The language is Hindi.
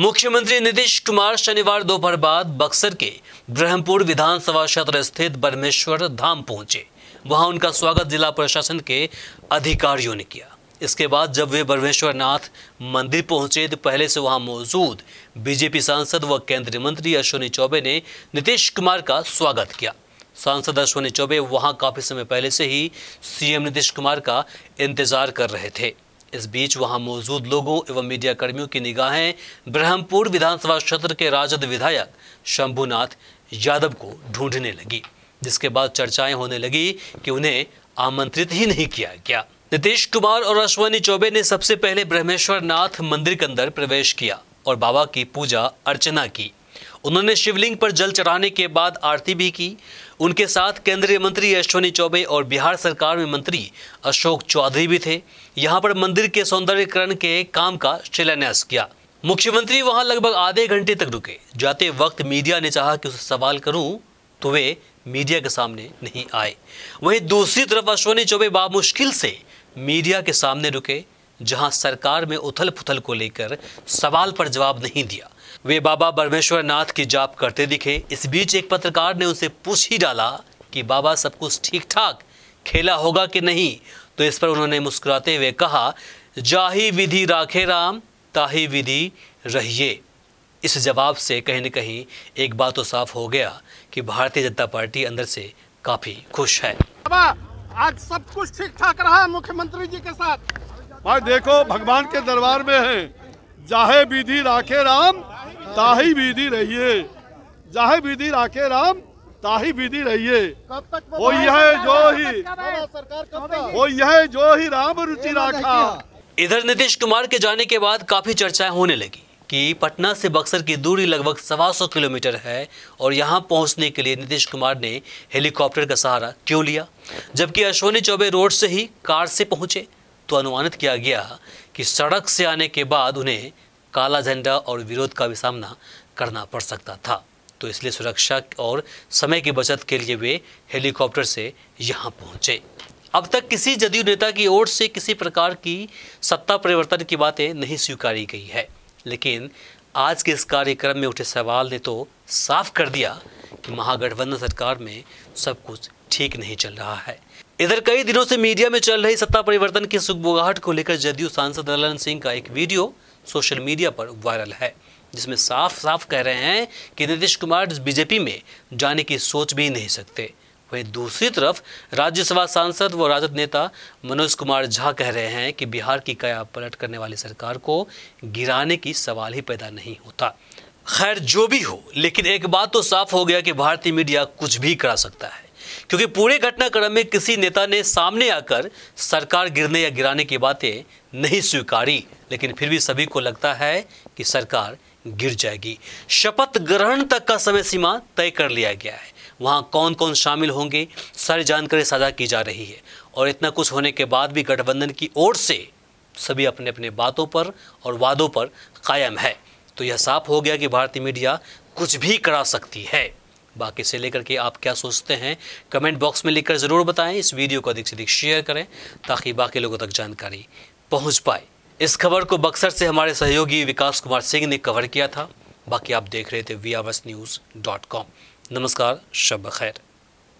मुख्यमंत्री नीतीश कुमार शनिवार दोपहर बाद बक्सर के ब्रह्मपुर विधानसभा क्षेत्र स्थित बरमेश्वर धाम पहुंचे वहां उनका स्वागत जिला प्रशासन के अधिकारियों ने किया इसके बाद जब वे बर्मेश्वर नाथ मंदिर पहुंचे तो पहले से वहां मौजूद बीजेपी सांसद व केंद्रीय मंत्री अश्विनी चौबे ने नीतीश कुमार का स्वागत किया सांसद अश्विनी चौबे वहां काफी समय पहले से ही सीएम नीतीश कुमार का इंतजार कर रहे थे इस बीच वहां मौजूद लोगों एवं मीडिया कर्मियों की निगाहें ब्रह्मपुर विधानसभा क्षेत्र के राजद विधायक शंभुनाथ यादव को ढूंढने लगी जिसके बाद चर्चाएं होने लगी कि उन्हें आमंत्रित ही नहीं किया गया नीतीश कुमार और अश्वनी चौबे ने सबसे पहले ब्रह्मेश्वर नाथ मंदिर के अंदर प्रवेश किया और बाबा की पूजा अर्चना की उन्होंने शिवलिंग पर जल चढ़ाने के बाद आरती भी की उनके साथ केंद्रीय मंत्री अश्वनी चौबे और बिहार सरकार में मंत्री अशोक चौधरी भी थे यहाँ पर मंदिर के सौंदर्यकरण के काम का शिलान्यास किया मुख्यमंत्री वहां लगभग आधे घंटे तक रुके जाते वक्त मीडिया ने चाहा कि उसे सवाल करूं तो वे मीडिया के सामने नहीं आए वहीं दूसरी तरफ अश्वनी चौबे बामुश्किल से मीडिया के सामने रुके जहां सरकार में उथल पुथल को लेकर सवाल पर जवाब नहीं दिया वे बाबा परमेश्वर नाथ की जाप करते दिखे इस बीच एक पत्रकार ने उनसे पूछ ही डाला कि बाबा सब कुछ ठीक ठाक खेला होगा कि नहीं तो इस पर उन्होंने मुस्कुराते हुए कहा जाही विधि राखे राम ताही विधि रहिए इस जवाब से कहीं न कहीं एक बात तो साफ हो गया कि भारतीय जनता पार्टी अंदर से काफी खुश है बाबा आज सब कुछ ठीक ठाक रहा मुख्यमंत्री जी के साथ भाई देखो भगवान के दरबार में है जाहे विधि राखे राम ताही विधि रहिए जाहे विधि राखे राम ताही विधि रहिए वो यह जो ही वो यह जो ही राम रुचि राखा इधर नीतीश कुमार के जाने के बाद काफी चर्चाएं होने लगी कि पटना से बक्सर की दूरी लगभग सवा सौ किलोमीटर है और यहां पहुंचने के लिए नीतीश कुमार ने हेलीकॉप्टर का सहारा क्यों लिया जबकि अश्वनी चौबे रोड से ही कार से पहुंचे तो अनुमानित किया गया कि सड़क से आने के बाद उन्हें काला झंडा और विरोध का भी सामना करना पड़ सकता था तो इसलिए सुरक्षा और समय की बचत के लिए वे हेलीकॉप्टर से यहाँ पहुँचे अब तक किसी जदयू नेता की ओर से किसी प्रकार की सत्ता परिवर्तन की बातें नहीं स्वीकारी गई है लेकिन आज के इस कार्यक्रम में उठे सवाल ने तो साफ कर दिया कि महागठबंधन सरकार में सब कुछ ठीक नहीं चल रहा है इधर कई दिनों से मीडिया में चल रही सत्ता परिवर्तन की सुखबुगाहट को लेकर जदयू सांसद ललन सिंह का एक वीडियो सोशल मीडिया पर वायरल है जिसमें साफ साफ कह रहे हैं कि नीतीश कुमार बीजेपी में जाने की सोच भी नहीं सकते वहीं दूसरी तरफ राज्यसभा सांसद व राजद नेता मनोज कुमार झा कह रहे हैं कि बिहार की कया पलट करने वाली सरकार को गिराने की सवाल ही पैदा नहीं होता खैर जो भी हो लेकिन एक बात तो साफ हो गया कि भारतीय मीडिया कुछ भी करा सकता है क्योंकि पूरे घटनाक्रम में किसी नेता ने सामने आकर सरकार गिरने या गिराने की बातें नहीं स्वीकारी लेकिन फिर भी सभी को लगता है कि सरकार गिर जाएगी शपथ ग्रहण तक का समय सीमा तय कर लिया गया है वहाँ कौन कौन शामिल होंगे सारी जानकारी साझा की जा रही है और इतना कुछ होने के बाद भी गठबंधन की ओर से सभी अपने अपने बातों पर और वादों पर कायम है तो यह साफ हो गया कि भारतीय मीडिया कुछ भी करा सकती है बाकी से लेकर के आप क्या सोचते हैं कमेंट बॉक्स में लिखकर ज़रूर बताएं इस वीडियो को अधिक से अधिक शेयर करें ताकि बाकी लोगों तक जानकारी पहुँच पाए इस खबर को बक्सर से हमारे सहयोगी विकास कुमार सिंह ने कवर किया था बाकी आप देख रहे थे वी न्यूज़ डॉट कॉम नमस्कार शब खैर